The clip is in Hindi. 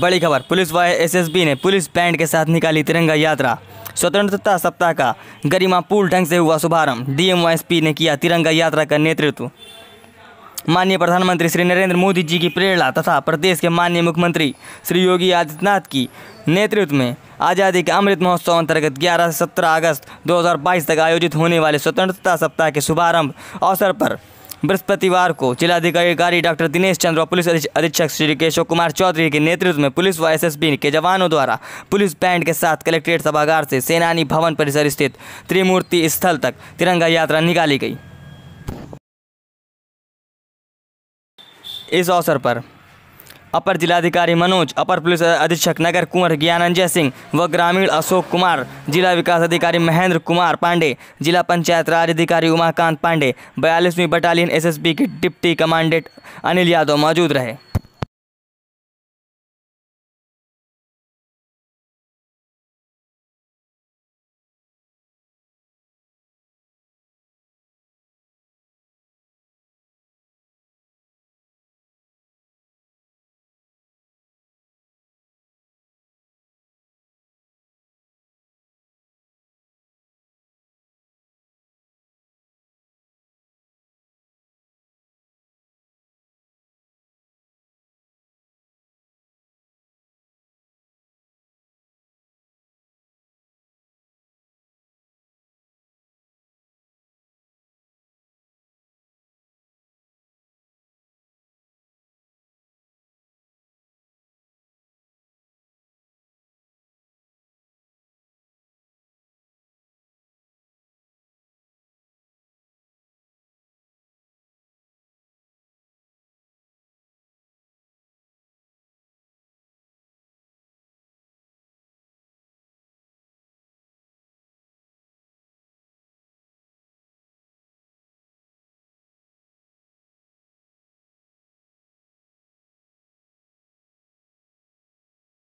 बड़ी खबर पुलिस व एसएसबी ने पुलिस बैंड के साथ निकाली तिरंगा यात्रा स्वतंत्रता सप्ताह का गरिमापूर्ण ढंग से हुआ शुभारंभ डीएम व ने किया तिरंगा यात्रा का नेतृत्व माननीय प्रधानमंत्री श्री नरेंद्र मोदी जी की प्रेरणा तथा प्रदेश के माननीय मुख्यमंत्री श्री योगी आदित्यनाथ की नेतृत्व में आज़ादी के अमृत महोत्सव अंतर्गत 11 से 17 अगस्त 2022 तक आयोजित होने वाले स्वतंत्रता सप्ताह के शुभारंभ अवसर पर बृहस्पतिवार को जिलाधिकारी डॉक्टर दिनेश चंद्र और पुलिस अधीक्षक श्री केशव कुमार चौधरी के नेतृत्व में पुलिस व एसएसबी के जवानों द्वारा पुलिस बैंड के साथ कलेक्ट्रेट सभागार से सेनानी भवन परिसर स्थित त्रिमूर्ति स्थल तक तिरंगा यात्रा निकाली गई इस अवसर पर अपर जिलाधिकारी मनोज अपर पुलिस अधीक्षक नगर कुंवर ज्ञानंजय सिंह व ग्रामीण अशोक कुमार जिला विकास अधिकारी महेंद्र कुमार पांडे जिला पंचायत राज अधिकारी उमाकांत पांडे बयालीसवीं बटालियन एसएसबी के डिप्टी कमांडेंट अनिल यादव मौजूद रहे